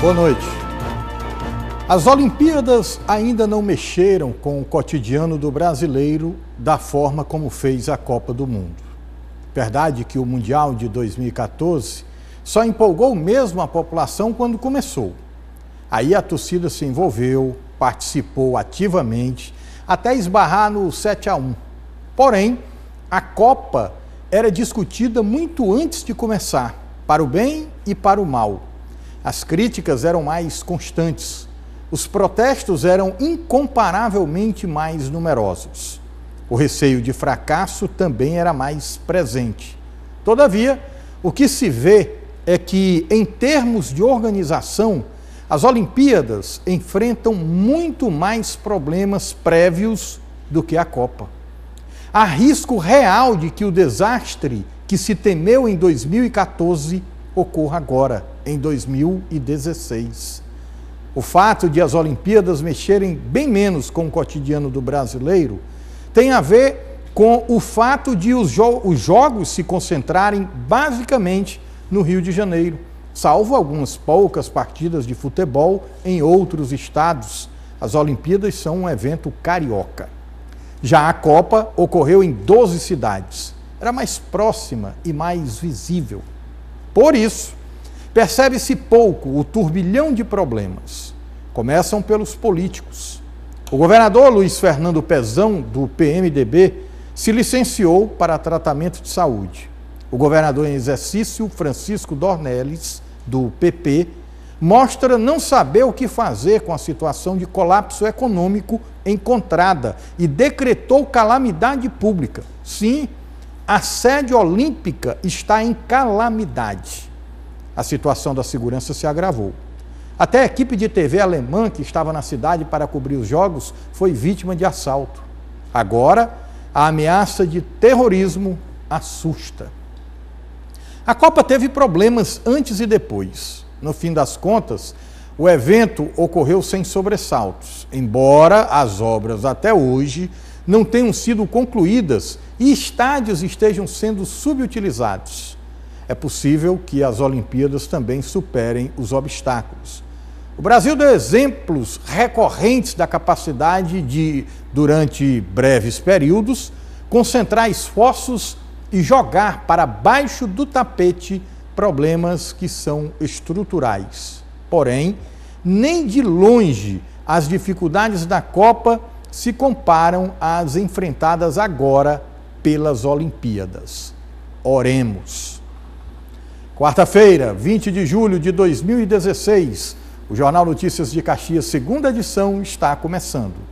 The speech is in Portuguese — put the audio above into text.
Boa noite. As Olimpíadas ainda não mexeram com o cotidiano do brasileiro da forma como fez a Copa do Mundo. Verdade que o Mundial de 2014 só empolgou mesmo a população quando começou. Aí a torcida se envolveu, participou ativamente, até esbarrar no 7 a 1. Porém, a Copa era discutida muito antes de começar, para o bem e para o mal. As críticas eram mais constantes. Os protestos eram incomparavelmente mais numerosos. O receio de fracasso também era mais presente. Todavia, o que se vê é que, em termos de organização, as Olimpíadas enfrentam muito mais problemas prévios do que a Copa. Há risco real de que o desastre que se temeu em 2014 ocorra agora em 2016. O fato de as Olimpíadas mexerem bem menos com o cotidiano do brasileiro tem a ver com o fato de os, jo os jogos se concentrarem basicamente no Rio de Janeiro, salvo algumas poucas partidas de futebol em outros estados. As Olimpíadas são um evento carioca. Já a Copa ocorreu em 12 cidades. Era mais próxima e mais visível. Por isso, Percebe-se pouco o turbilhão de problemas. Começam pelos políticos. O governador Luiz Fernando Pezão, do PMDB, se licenciou para tratamento de saúde. O governador em exercício, Francisco Dornelles, do PP, mostra não saber o que fazer com a situação de colapso econômico encontrada e decretou calamidade pública. Sim, a sede olímpica está em calamidade. A situação da segurança se agravou. Até a equipe de TV alemã que estava na cidade para cobrir os jogos foi vítima de assalto. Agora, a ameaça de terrorismo assusta. A Copa teve problemas antes e depois. No fim das contas, o evento ocorreu sem sobressaltos, embora as obras até hoje não tenham sido concluídas e estádios estejam sendo subutilizados é possível que as Olimpíadas também superem os obstáculos. O Brasil deu exemplos recorrentes da capacidade de, durante breves períodos, concentrar esforços e jogar para baixo do tapete problemas que são estruturais. Porém, nem de longe as dificuldades da Copa se comparam às enfrentadas agora pelas Olimpíadas. Oremos. Quarta-feira, 20 de julho de 2016, o Jornal Notícias de Caxias, segunda edição, está começando.